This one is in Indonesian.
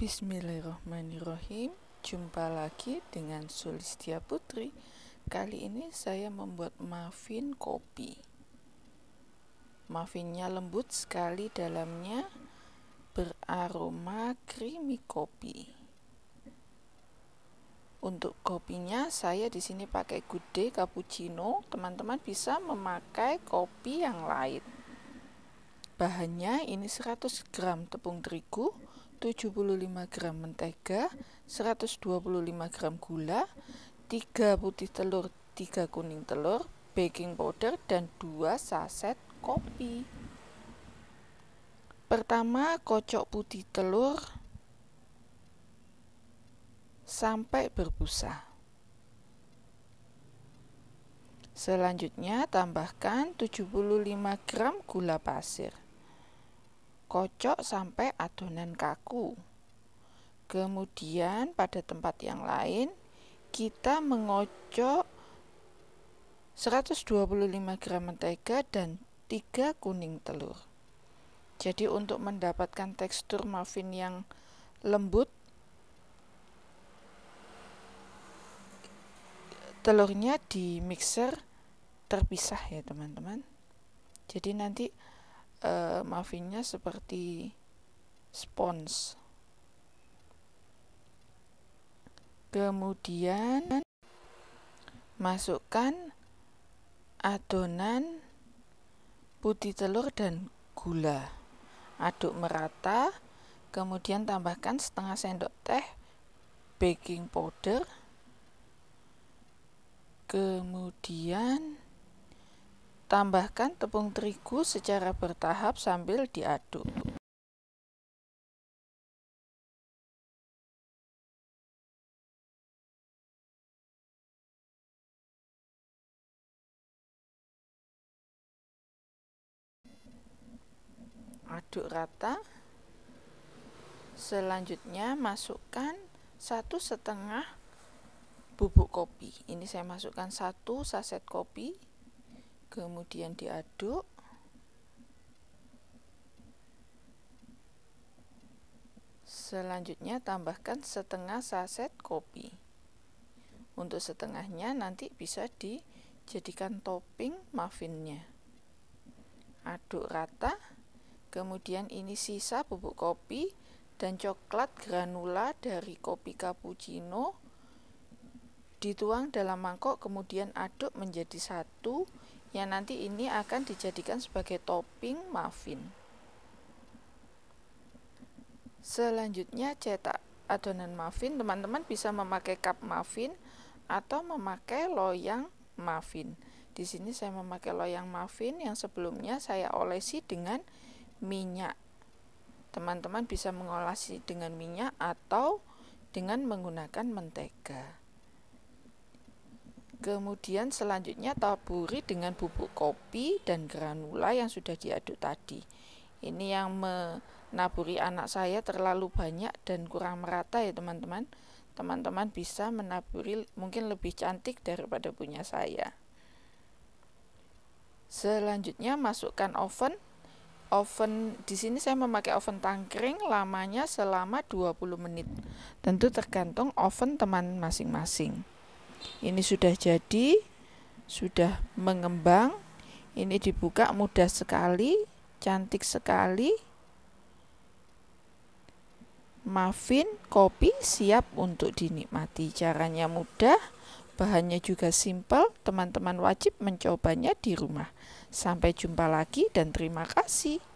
Bismillahirrahmanirrahim Jumpa lagi dengan Sulistia Putri Kali ini saya membuat muffin kopi Muffinnya lembut sekali dalamnya Beraroma creamy kopi Untuk kopinya saya di sini pakai gude cappuccino Teman-teman bisa memakai kopi yang lain Bahannya ini 100 gram tepung terigu, 75 gram mentega, 125 gram gula, 3 putih telur, 3 kuning telur, baking powder dan 2 saset kopi. Pertama, kocok putih telur sampai berbusa. Selanjutnya, tambahkan 75 gram gula pasir kocok sampai adonan kaku. Kemudian pada tempat yang lain kita mengocok 125 gram mentega dan 3 kuning telur. Jadi untuk mendapatkan tekstur muffin yang lembut telurnya di mixer terpisah ya teman-teman. Jadi nanti uh, muffinnya seperti spons kemudian masukkan adonan putih telur dan gula aduk merata kemudian tambahkan setengah sendok teh baking powder kemudian Tambahkan tepung terigu secara bertahap sambil diaduk. Aduk rata. Selanjutnya masukkan satu setengah bubuk kopi. Ini saya masukkan satu saset kopi kemudian diaduk selanjutnya tambahkan setengah saset kopi untuk setengahnya nanti bisa dijadikan topping muffinnya aduk rata kemudian ini sisa bubuk kopi dan coklat granula dari kopi cappuccino dituang dalam mangkok kemudian aduk menjadi satu yang nanti ini akan dijadikan sebagai topping muffin. Selanjutnya cetak adonan muffin. Teman-teman bisa memakai cup muffin atau memakai loyang muffin. Di sini saya memakai loyang muffin yang sebelumnya saya olesi dengan minyak. Teman-teman bisa mengolesi dengan minyak atau dengan menggunakan mentega. Kemudian selanjutnya taburi dengan bubuk kopi dan granula yang sudah diaduk tadi. Ini yang menaburi anak saya terlalu banyak dan kurang merata ya teman-teman. Teman-teman bisa menaburi mungkin lebih cantik daripada punya saya. Selanjutnya masukkan oven. Oven di sini saya memakai oven tangkring lamanya selama 20 menit. Tentu tergantung oven teman masing-masing. Ini sudah jadi, sudah mengembang. Ini dibuka mudah sekali, cantik sekali. Muffin kopi siap untuk dinikmati. Caranya mudah, bahannya juga simple. Teman-teman wajib mencobanya di rumah. Sampai jumpa lagi dan terima kasih.